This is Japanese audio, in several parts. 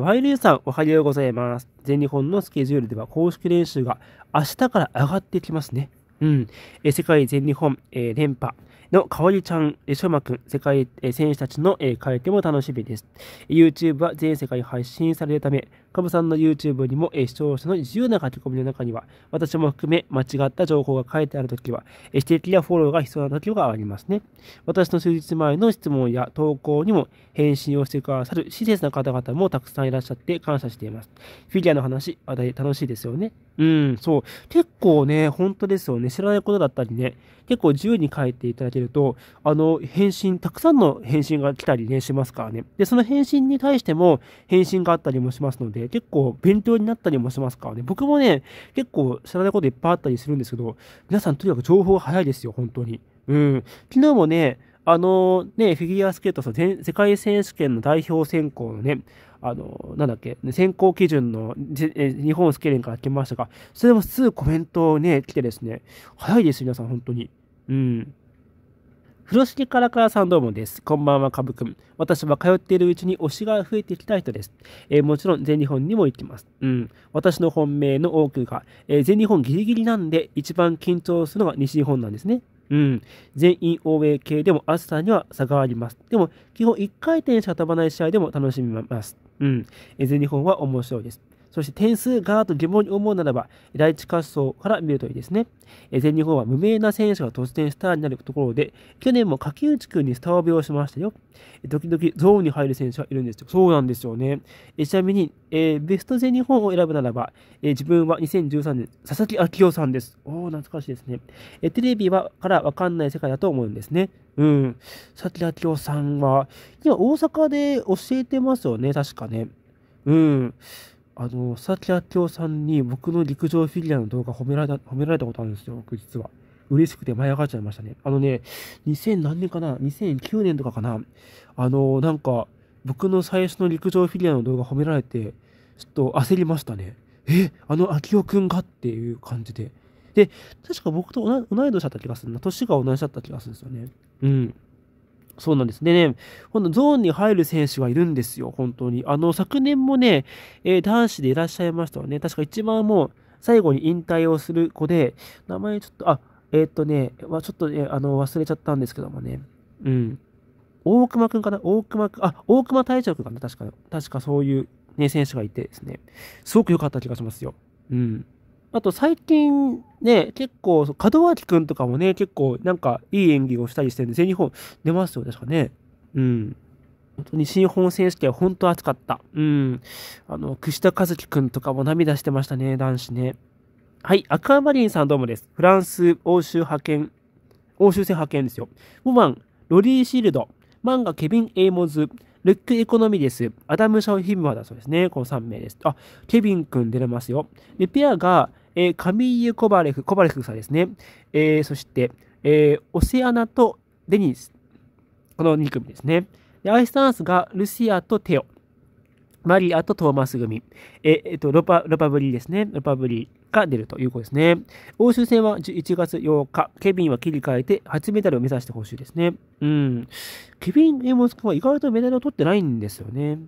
ワイルーさん、おはようございます。全日本のスケジュールでは公式練習が明日から上がってきますね。うん。え世界全日本、え連覇のかわりちゃん、しょまくん、世界、え選手たちの、えー、変えても楽しみです。YouTube は全世界配信されるため、カブさんの YouTube にも、え視聴者の自由な書き込みの中には、私も含め間違った情報が書いてあるときは、え指摘やフォローが必要なきがありますね。私の数日前の質問や投稿にも返信をしてくださる親切な方々もたくさんいらっしゃって感謝しています。フィギュアの話、話題楽しいですよね。うん、そう。結構ね、本当ですよね。知らないことだったりね、結構自由に書いていただけると、あの、返信、たくさんの返信が来たりね、しますからね。で、その返信に対しても返信があったりもしますので、結構勉強になったりもしますからね、僕もね、結構知らないこといっぱいあったりするんですけど、皆さんとにかく情報早いですよ、本当に。うん。昨日もね、あのね、フィギュアスケート全世界選手権の代表選考のね、あの、なんだっけ、選考基準の日本スケレンから来ましたが、それもすぐコメントをね、来てですね、早いです、皆さん、本当に。うん。風呂敷からからさんどうもです。こんばんは、かぶくん。私は通っているうちに推しが増えてきた人です。えー、もちろん全日本にも行きます。うん。私の本命の多くが、えー、全日本ギリギリなんで、一番緊張するのが西日本なんですね。うん。全員応援系でも暑さには差があります。でも、基本1回転しか飛ばない試合でも楽しみます。うん。え全日本は面白いです。そして点数がと疑問に思うならば、第一滑走から見るといいですね。全日本は無名な選手が突然スターになるところで、去年も柿内くんにスターを病をしましたよ。時々ゾーンに入る選手がいるんですよ。そうなんですよね。ちなみに、えー、ベスト全日本を選ぶならば、えー、自分は2013年、佐々木昭夫さんです。おお、懐かしいですね。えテレビはからわかんない世界だと思うんですね。うん。佐々木昭夫さんは、今大阪で教えてますよね、確かね。うん。あの、佐々木明夫さんに僕の陸上フィギュアの動画褒められた、褒められたことあるんですよ、僕実は。嬉しくて舞い上がっちゃいましたね。あのね、2000何年かな ?2009 年とかかなあの、なんか、僕の最初の陸上フィギュアの動画褒められて、ちょっと焦りましたね。え、あの明夫くんがっていう感じで。で、確か僕と同い年だった気がするな。年が同じだった気がするんですよね。うん。そうなんです。でね、今度ゾーンに入る選手がいるんですよ、本当に。あの、昨年もね、えー、男子でいらっしゃいましたわね。確か一番もう、最後に引退をする子で、名前ちょっと、あ、えー、っとね、まちょっとね、あの、忘れちゃったんですけどもね。うん。大熊くんかな大熊くん、あ、大熊大将くんかな確か、確かそういうね、選手がいてですね。すごく良かった気がしますよ。うん。あと最近ね、結構、門脇くんとかもね、結構なんかいい演技をしたりしてるんで、全日本出ますよ、確かね。うん。本当に新本選手権本当熱かった。うん。あの、串田和樹くんとかも涙してましたね、男子ね。はい、アクアマリンさんどうもです。フランス欧州派遣、欧州戦派遣ですよ。マン、ロリー・シールド。漫画、ケビン・エイモズ。ルックエコノミです。アダム・シャオヒムワだそうですね。この3名です。あ、ケビン君出れますよ。で、ペアが、えー、カミーユ・コバレフ、コバレフさんですね。えー、そして、えー、オセアナとデニス。この2組ですね。で、アイスダンスがルシアとテオ。マリアとトーマス組、え、えっと、ロパ、ロパブリーですね。ロパブリーが出るということですね。欧州戦は1月8日、ケビンは切り替えて初メダルを目指してほしいですね。うん。ケビン・エモス君は意外とメダルを取ってないんですよね。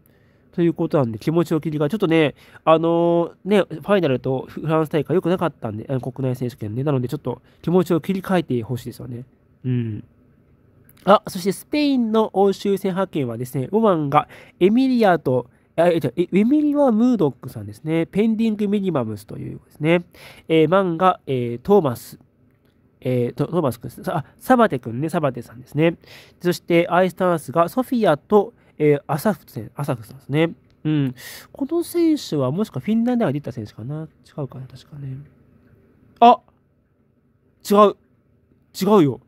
ということなんで、気持ちを切り替え、ちょっとね、あのー、ね、ファイナルとフランス大会良くなかったんで、国内選手権ね。なので、ちょっと気持ちを切り替えてほしいですよね。うん。あ、そしてスペインの欧州戦派遣はですね、ロマンがエミリアとあ、え、じゃウェミリはムードックさんですね。ペンディングミニマムスというですね。えー、漫画、えー、トーマス。えー、トーマスくんですね。あ、サバテくんね、サバテさんですね。そして、アイスタンスがソフィアと、えー、アサフセアサフさんですね。うん。この選手は、もしかフィンランドが出た選手かな違うかな確かね。あ違う違うよ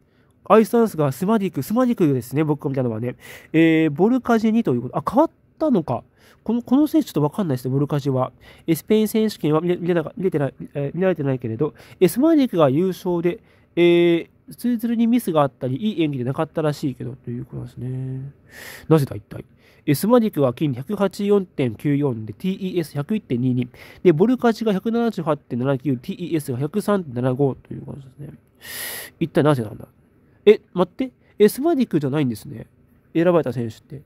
アイスタンスがスマディク、スマディクですね、僕が見たのはね。えー、ボルカジェニということ。あ、変わっったのか。このこの選手ちょっとわかんないですね、ボルカジは。スペイン選手権は見見見られてないけれど、エスマィクが優勝で、えー、ツルツルにミスがあったり、いい演技でなかったらしいけど、ということですね。なぜだ、一体。エスマィクは金184.94で TES101.22。で、ボルカジが178.79、TES が103.75ということですね。一体なぜなんだえ、待って。エスマィクじゃないんですね。選ばれた選手って。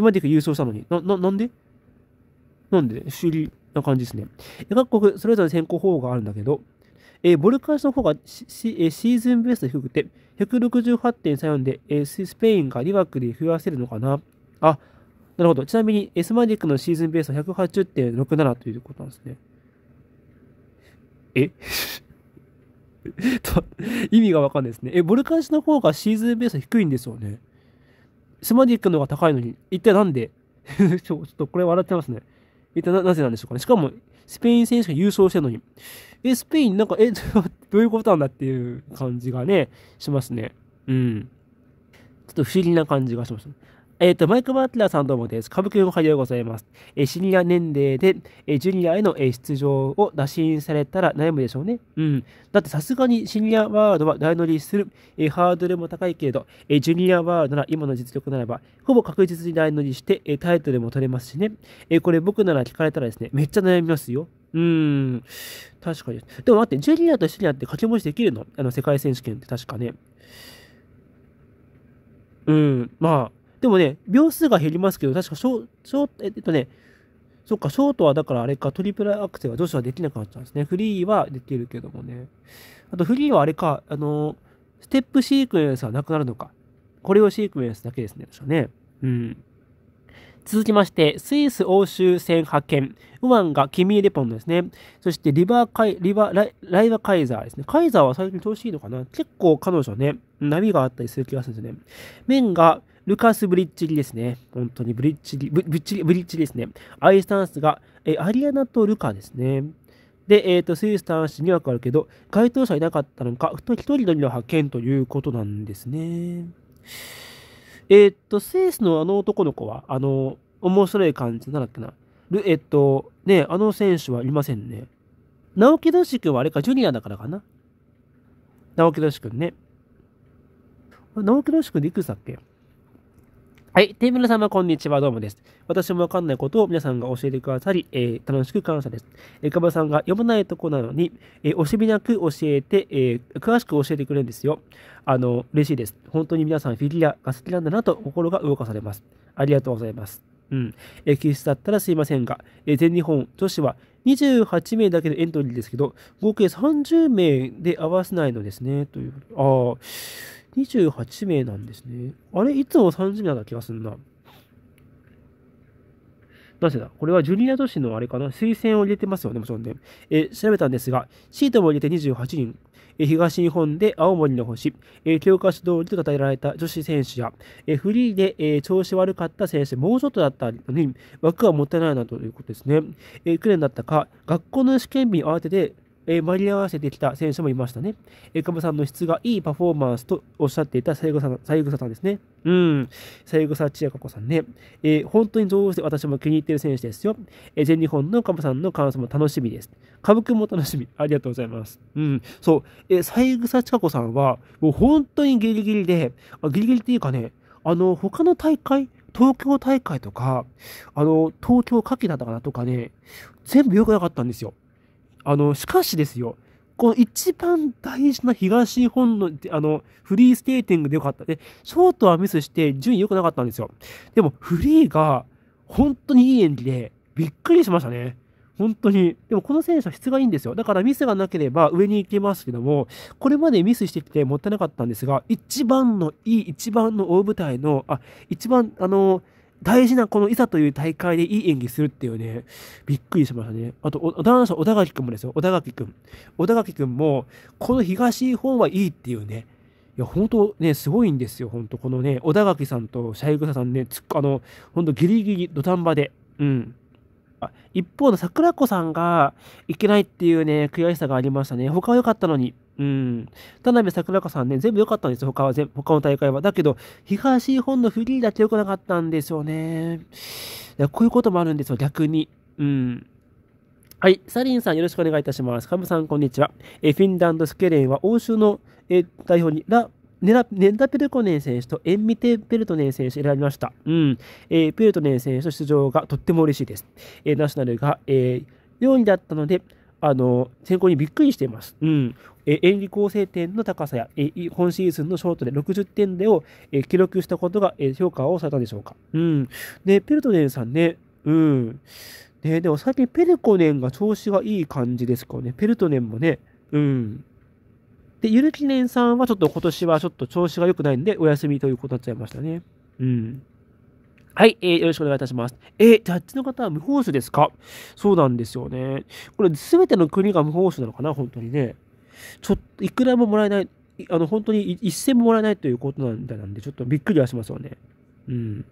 マィック郵送したのに。な、な、なんでなんで、修不思議な感じですね。各国それぞれ選考方法があるんだけど、えー、ボルカンスの方がシシ、えー、シーズンベース低くて、168.34で、えー、スペインがリ2クで増やせるのかなあ、なるほど。ちなみに、エスマジックのシーズンベースは180.67ということなんですね。え 意味がわかんないですね。え、ボルカン氏の方がシーズンベース低いんですよね。スマにックの方が高いのに、一体なんで ちょっとこれ笑ってますね。一体なぜなんでしょうかね。しかも、スペイン選手が優勝してるのに。え、スペインなんか、え、どういうことなんだっていう感じがね、しますね。うん。ちょっと不思議な感じがします、ね。えっ、ー、と、マイク・バトラーさんどうもです。歌舞伎おはようございます。えー、シニア年齢で、えー、ジュニアへの、え出場を打診されたら悩むでしょうね。うん。だってさすがにシニアワールドは大乗りする、えハードルも高いけれど、えジュニアワールドなら今の実力ならば、ほぼ確実に大乗りして、えタイトルも取れますしね。えこれ僕なら聞かれたらですね、めっちゃ悩みますよ。うーん。確かに。でも待って、ジュニアとシニアって勝ち星できるのあの、世界選手権って確かね。うん。まあ、でもね、秒数が減りますけど、確かショショート、えっとね、そっか、ショートはだからあれか、トリプルアクセルは女子はできなくなっちゃうんですね。フリーはできるけどもね。あとフリーはあれか、あの、ステップシークエンスはなくなるのか。これをシークエンスだけですね。確かね。うん。続きまして、スイス欧州戦派遣。ウマンがキミー・レポンですね。そしてリバーカイ、リバライ、ライバカイザーですね。カイザーは最近調子いいのかな結構彼女ね、波があったりする気がするんですよね。がルカス・ブリッチリですね。本当にブリッチリ、ブリッチリ、ブリッチリですね。アイスタンスが、えアリアナとルカですね。で、えっ、ー、と、スイス男子は枠あるけど、該当者いなかったのか、1人乗りの派遣ということなんですね。えっ、ー、と、スイスのあの男の子は、あの、面白い感じなんだっけな。えっと、ね、あの選手はいませんね。直木俊君はあれか、ジュニアだからかな。直木俊君ね。直木俊君でいくつだっけはい。テーブル様、こんにちは。どうもです。私もわかんないことを皆さんが教えてくださり、えー、楽しく感謝です。えー、かばさんが読まないとこなのに、えー、惜しみなく教えて、えー、詳しく教えてくれるんですよ。あの、嬉しいです。本当に皆さんフィギュアが好きなんだなと心が動かされます。ありがとうございます。うん。えー、休日だったらすいませんが、えー、全日本女子は28名だけでエントリーですけど、合計30名で合わせないのですね。という。ああ。28名なんですね。あれいつも30名だった気がすんな。なぜだこれはジュニア女子のあれかな推薦を入れてますよね、もちろんね。え、調べたんですが、シートも入れて28人。え、東日本で青森の星。え、教科書通りと称えられた女子選手や、え、フリーで、え、調子悪かった選手、もうちょっとだったのに、枠はもったいないなということですね。え、去年だったか、学校の試験日に慌てて、えー、間に合わせてきた選手もいましたね。えー、カムさんの質がいいパフォーマンスとおっしゃっていた西枝さんさんですね。うん、三枝千恵子さんね。えー、本当にどうして私も気に入ってる選手ですよ。えー、全日本のカムさんの感想も楽しみです。カム君も楽しみ。ありがとうございます。うん、そう、えー、三枝千恵子さんは、もう本当にギリギリで、あギリギリっていうかね、あの、他の大会、東京大会とか、あの、東京夏季だったかなとかね、全部良くなかったんですよ。あの、しかしですよ、この一番大事な東日本の、あの、フリーステーティングでよかった。で、ショートはミスして順位良くなかったんですよ。でも、フリーが、本当にいい演技で、びっくりしましたね。本当に。でもこの選手は質がいいんですよ。だからミスがなければ上に行けますけども、これまでミスしてきてもったいなかったんですが、一番のいい、一番の大舞台の、あ、一番、あの、大事なこのいざという大会でいい演技するっていうね、びっくりしましたね。あと、男田小田垣くんもですよ。小田垣くん。小田垣くんも、この東日本はいいっていうね。いや、本当ね、すごいんですよ。本当このね、小田垣さんとシャイグサさんね、つあの、本当ギリギリ土壇場で、うん。一方の桜子さんがいけないっていうね、悔しさがありましたね。他は良かったのに。うん。田辺桜子さんね、全部良かったんですよ。他は全、他の大会は。だけど、東日本のフリーだて良くなかったんですよね。こういうこともあるんですよ、逆に。うん。はい。サリンさん、よろしくお願いいたします。カムさん、こんにちは。えフィンランドスケレンは欧州のえ代表にラネダネダペルコネン選手とエンミテ・ペルトネン選手選びました。うん。えー、ペルトネン選手の出場がとっても嬉しいです。えー、ナショナルが、えー、4位だったので、あの、選考にびっくりしています。うん。え演技構成点の高さや、え今シーズンのショートで60点でを、え記録したことが、え評価をされたんでしょうか。うん。で、ペルトネンさんね、うん。でも最近ペルコネンが調子がいい感じですかね。ペルトネンもね、うん。で、ゆるきねんさんはちょっと今年はちょっと調子が良くないんで、お休みということになっちゃいましたね。うん。はい、えー、よろしくお願いいたします。えー、ジャッジの方は無報酬ですかそうなんですよね。これ、すべての国が無報酬なのかな本当にね。ちょっと、いくらももらえない、あの、本当に一銭ももらえないということなんだなんで、ちょっとびっくりはしますよね。うん。